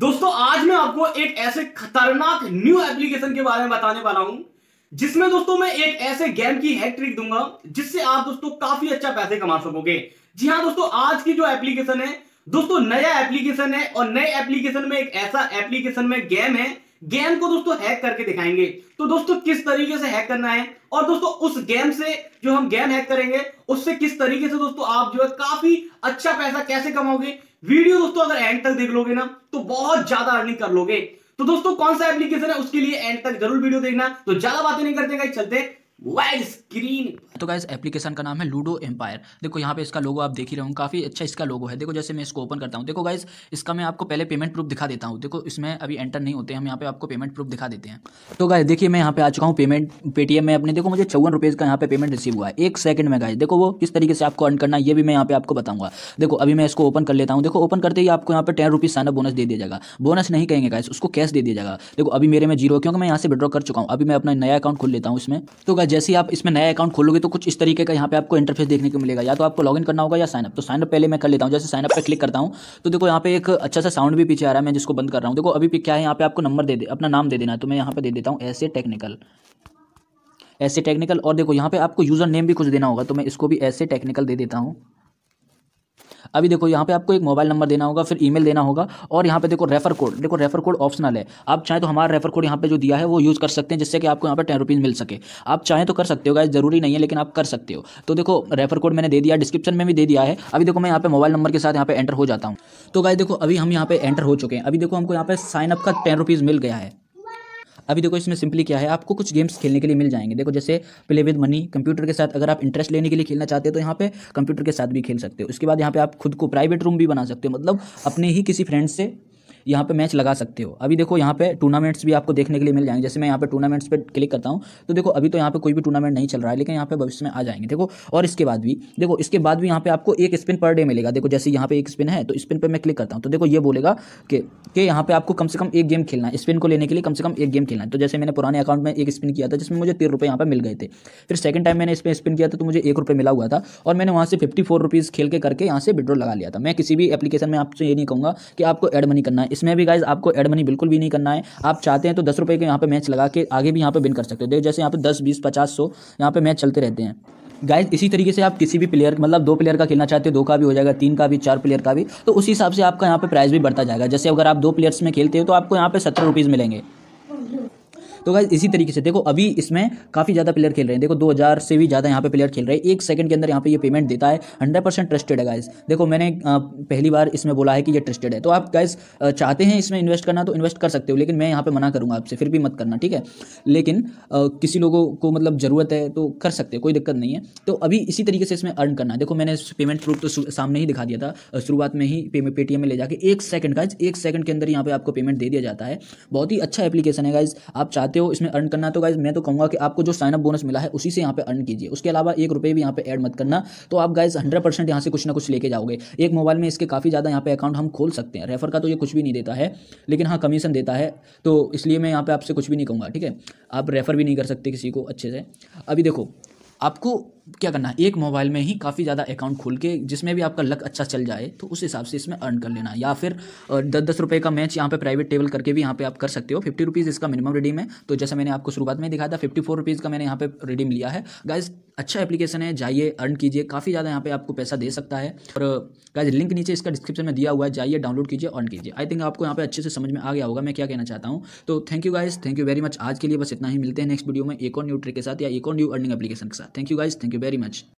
दोस्तों आज मैं आपको एक ऐसे खतरनाक न्यू एप्लीकेशन के बारे में बताने वाला हूं जिसमें दोस्तों मैं एक ऐसे गेम की हैक ट्रिक दूंगा जिससे आप दोस्तों काफी अच्छा पैसे कमा सकोगे जी हाँ दोस्तों आज की जो एप्लीकेशन है दोस्तों नया एप्लीकेशन है और नए एप्लीकेशन में एक ऐसा एप्लीकेशन में गेम है गेम को दोस्तों हैक करके दिखाएंगे तो दोस्तों किस तरीके से हैक करना है और दोस्तों उस गेम से जो हम गेम हैक करेंगे उससे किस तरीके से दोस्तों आप जो है काफी अच्छा पैसा कैसे कमाओगे वीडियो दोस्तों अगर एंड तक देख लोगे ना तो बहुत ज्यादा अर्निंग कर लोगे तो दोस्तों कौन सा एप्लीकेशन है उसके लिए एंड तक जरूर वीडियो देखना तो ज्यादा बातें नहीं करते चलते तो गाइज एप्लीकेशन का नाम है लूडो एम्पायर देखो यहाँ पे इसका लोगो आप देख ही रहे हो काफ़ी अच्छा इसका लोगो है देखो जैसे मैं इसको ओपन करता हूँ देखो गाइज इसका मैं आपको पहले पेमेंट प्रूफ दिखा देता हूँ देखो इसमें अभी एंटर नहीं होते हम यहाँ पे आपको पेमेंट प्रूफ दिखा देते हैं तो गाइज देखिए मैं यहाँ पे आ चुका हूँ पेमेंट पेटीएम में अपने देखो मुझे चौवन रुपए का यहाँ पे पेमेंट रिसीव हुआ है एक सेकंड में गाइज देखो वो किस तरीके से आपको अर्न करना ये भी मैं यहाँ पे आपको बताऊंगा देखो अभी मैं इसको ओपन कर लेता हूँ देखो ओपन करते ही आपको यहाँ पे टेन रुपीज़ साना बोनस दे दिया जाएगा बोनस नहीं कहेंगे गाइज उसको कैश दे दिया जाएगा देखो अभी मेरे में जीरो क्योंकि मैं यहाँ से विड्रॉ कर चुका हूँ अभी मैं अपना नया अकाउंट खोल लेता हूँ इसमें तो गाय जैसे आप इसमें नया अकाउंट खोलोगे तो कुछ इस तरीके का यहाँ पे आपको इंटरफेस देखने को मिलेगा या तो आपको लॉगिन करना होगा या साइनअप तो साइनअप पहले मैं कर लेता हूँ जैसे साइनअप पर क्लिक करता हूँ तो देखो यहाँ पे एक अच्छा सा साउंड भी पीछे आ रहा है मैं जिसको बंद कर रहा हूँ देखो अभी क्या है यहाँ पे आपको नंबर दे दे अपना नाम दे देना है तो मैं यहाँ पे दे देता हूँ ऐसे टेक्निकल ऐसे टेक्निकल और देखो यहाँ पे आपको यूज़र नेम भी कुछ देना होगा तो मैं इसको भी ऐसे टेक्निकल दे देता हूँ अभी देखो यहाँ पे आपको एक मोबाइल नंबर देना होगा फिर ईमेल देना होगा और यहाँ पे देखो रेफर कोड देखो रेफर कोड ऑप्शनल है आप चाहें तो हमारा रेफर कोड यहाँ पे जो दिया है वो यूज़ कर सकते हैं जिससे कि आपको यहाँ पे टेन रुपीज़ मिल सके आप चाहें तो कर सकते हो गाइज जरूरी नहीं है लेकिन आप कर सकते हो तो देखो रेफर कोड मैंने दे दिया डिस्क्रिप्शन में भी दे दिया है अभी देखो मैं यहाँ पे मोबाइल नंबर के साथ यहाँ पे एंटर हो जाता हूँ तो गाय देखो अभी हम यहाँ पे एंटर हो चुके हैं अभी देखो हमको यहाँ पे साइनअप का टेन रुपीज़ मिल गया है अभी देखो इसमें सिंपली क्या है आपको कुछ गेम्स खेलने के लिए मिल जाएंगे देखो जैसे प्ले विद मनी कंप्यूटर के साथ अगर आप इंटरेस्ट लेने के लिए खेलना चाहते हो तो यहाँ पे कंप्यूटर के साथ भी खेल सकते हो उसके बाद यहाँ पे आप खुद को प्राइवेट रूम भी बना सकते हो मतलब अपने ही किसी फ्रेंड से यहाँ पे मैच लगा सकते हो अभी देखो यहाँ पे टूर्नामेंट्स भी आपको देखने के लिए मिल जाएंगे जैसे मैं यहाँ पे टूर्नामेंट्स पे क्लिक करता हूँ तो देखो अभी तो यहाँ पे कोई भी टूर्नामेंट नहीं चल रहा है लेकिन यहाँ पे भविष्य में आ जाएंगे देखो और इसके बाद भी देखो इसके बाद भी यहाँ पे आपको एक स्पिन पर डे मिलेगा देखो जैसे यहाँ पे एक स्पिन है तो स्पिन पर मैं क्लिक करता हूँ तो देखो ये बोलेगा कि यहाँ पे आपको कम से कम एक गेम खेलना है स्पिन को लेने के लिए कम से कम एक गेम खेलना है तो जैसे मैंने पुराने अकाउंट में एक स्पिन किया था जिसमें मुझे तीन रुपये यहाँ पर मिल गए थे फिर सेकंड टाइम मैंने इस पर स्पिन किया था तो मुझे एक रुपये मिला हुआ था और मैंने वहाँ से फिफ्टी फोर रुपीज़ खेल के करके यहाँ से विड्रॉ लगा लिया था मैं किसी भी एप्लीकेशन में आपसे ये नहीं कहूँगा कि आपको एड मनी करना है इसमें भी गाइज आपको एड मनी बिल्कुल भी नहीं करना है आप चाहते हैं तो दस रुपये के यहाँ पे मैच लगा के आगे भी यहाँ पे बिन कर सकते हो देखो जैसे यहाँ पे दस बीस पचास सौ यहाँ पे मैच चलते रहते हैं गाइज इसी तरीके से आप किसी भी प्लेयर मतलब दो प्लेयर का खेलना चाहते हो दो का भी हो जाएगा तीन का भी चार प्लेयर का भी तो उस हिसाब से आपका यहाँ पे प्राइस भी बढ़ता जाएगा जैसे अगर आप दो प्लेयर्स में खेलते हो तो आपको यहाँ पे सत्रह रुपीज़ मिलेंगे तो गाइज इसी तरीके से देखो अभी इसमें काफ़ी ज़्यादा प्लेयर खेल रहे हैं देखो दो से भी ज़्यादा यहाँ पे प्लेयर खेल रहे हैं एक सेकंड के अंदर यहाँ पे ये पेमेंट देता है हंड्रेड परसेंट ट्रस्टेड है गाइज देखो मैंने पहली बार इसमें बोला है कि ये ट्रस्टेड है तो आप गाइज चाहते हैं इसमें इन्वेस्ट करना तो इन्वेस्ट कर सकते हो लेकिन मैं यहाँ पर मना करूँगा आपसे फिर भी मत करना ठीक है लेकिन किसी लोगों को मतलब ज़रूरत है तो कर सकते हो कोई दिक्कत नहीं है तो अभी इसी तरीके से इसमें अर्न करना है देखो मैंने पेमेंट प्रूफ तो सामने ही दिखा दिया था शुरुआत में ही पेटीएम में ले जाके एक सेकंड गाइज एक सेकंड के अंदर यहाँ पे आपको पेमेंट दे दिया जाता है बहुत ही अच्छा एप्लीकेशन है गाइज आप चाहते चाहते हो इसमें अर्न करना तो गाइज मैं तो कहूँगा कि आपको जो साइनअप बोनस मिला है उसी से यहाँ पे अर्न कीजिए उसके अलावा एक रुपये भी यहाँ पे ऐड मत करना तो आप गाइज हंड्रेड परसेंट यहाँ से कुछ ना कुछ लेके जाओगे एक मोबाइल में इसके काफ़ी ज़्यादा यहाँ पे अकाउंट हम खोल सकते हैं रेफर का तो ये कुछ भी नहीं देता है लेकिन हाँ कमीशन देता है तो इसलिए मैं यहाँ पर आपसे कुछ भी नहीं कहूँगा ठीक है आप रेफर भी नहीं कर सकते किसी को अच्छे से अभी देखो आपको क्या करना है एक मोबाइल में ही काफ़ी ज़्यादा अकाउंट खोल के जिसमें भी आपका लक अच्छा चल जाए तो उस हिसाब से इसमें अर्न कर लेना या फिर दस दस रुपये का मैच यहाँ पे प्राइवेट टेबल करके भी यहाँ पे आप कर सकते हो फिफ्टी रुपीज़ इसका मिनिमम रिडीम है तो जैसे मैंने आपको शुरुआत में दिखाया था फिफ्टी फोर रुपीज़ का मैंने यहाँ पे रिडीम लिया है गाइज अच्छा एप्लीकेशन है जाइए अर्न कीजिए काफ़ी ज़्यादा यहाँ पे आपको पैसा दे सकता है और गाइज लिंक नीचे इसका डिस्क्रिप्शन में दिया हुआ है जाइए डाउनलोड कीजिए अर्न कीजिए आई थिंक आपको यहाँ पे अच्छे से समझ में आ गया होगा मैं क्या कहना चाहता हूँ तो thank you guys thank you very much आज के लिए बस इतना ही मिलते हैं नेक्स्ट वीडियो में एक और न्यू ट्रिक के साथ या एक और न्यू अर्निंग एप्लीकेशन के साथ thank you guys thank you you very much